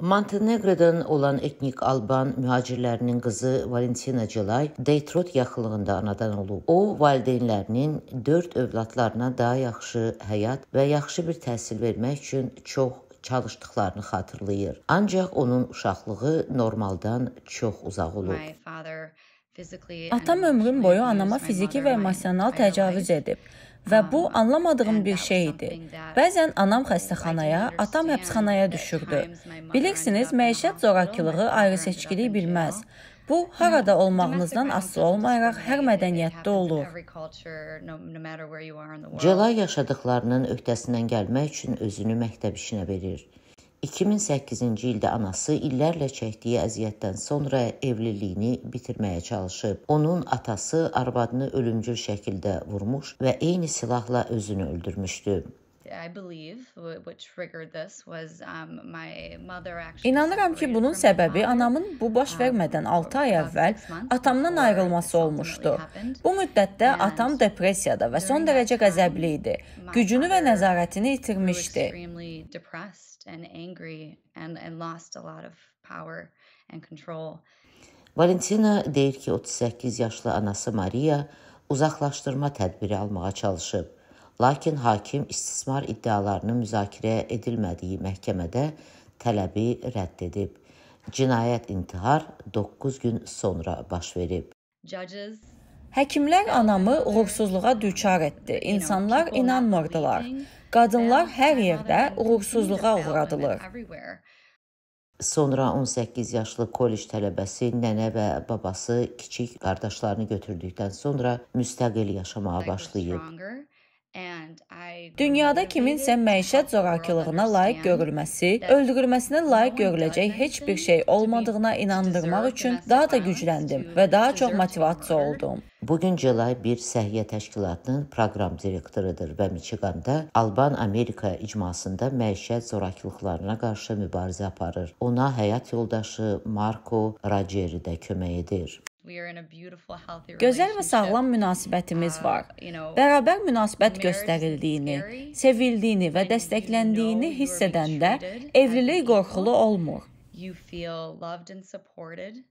Monteneqrodan olan etnik Alban mühacirlərinin qızı Valentina Celay Detroit yaxınlığında anadan olub. O, valideynlərinin 4 övladlarına daha yaxşı həyat və yaxşı bir təhsil vermək üçün çox çalışdıqlarını xatırlayır. Ancaq onun uşaqlığı normaldan çox uzaq olub. My father Atam ömrüm boyu anama fiziki və emosional təcavüz edib və bu um, anlamadığım bir şey idi. Bəzən anam xəstəxanaya, atam həbsxanaya düşürdü. Bilirsiniz, məişət zorakılığı ayrı-seçkilik bilməz. Bu hmm. harada olmağınızdan asılı olmayaraq hər mədəniyyətdə olur. Cela yaşadıqlarının öhdəsindən gəlmək üçün özünü məktəb işinə verir. 2008-ci ildə anası illərlə çəkdiyi əziyyətdən sonra evliliyini bitirməyə çalışıb. Onun atası arvadını ölümcül şəkildə vurmuş və eyni silahla özünü öldürmüşdü. I believe what triggered this was um, my mother actually İnanıram ki, bunun səbəbi anamın bu baş um, vermədən 6 ay əvvəl atamdan ayrılması olmuşdu. Bu müddətdə atam depressiyada və son dərəcə qəzəbli idi. Gücünü və nəzarətini itirmişdi. Valentina deyir ki, 38 yaşlı anası Maria uzaqlaşdırma tədbiri almağa çalışıb. Lakin hakim istismar iddialarının müzakirə edilmədiyi məhkəmədə tələbi rədd edib. Cinayət intihar 9 gün sonra baş verib. Judges Həkimlər anamı uğursuzluğa düçar etdi. İnsanlar inanmırdılar. Qadınlar hər yerdə uğursuzluğa uğradılır. Sonra 18 yaşlı kollec tələbəsi nənə və babası kiçik qardaşlarını götürdükdən sonra müstəqil yaşamağa başlayıb. Dünyada kiminsə məişət zorakılığına layiq görülməsi, öldürülməsinə layiq görüləcək heç bir şey olmadığına inandırmaq üçün daha da gücləndim və daha çox motivasiya oldum. Bu gün Celay bir səhiyyə təşkilatının proqram direktorudur və Michiqanda Alban Amerika icmasında məişət zorakılıqlarına qarşı mübarizə aparır. Ona həyat yoldaşı Marco Rageri də kömək edir. Gözəl və sağlam münasibətimiz uh, var. Bərabər münasibət göstərildiyini, sevildiyini və dəstəkləndiyini hiss edəndə evlilik qorxulu olmur. You feel loved and supported.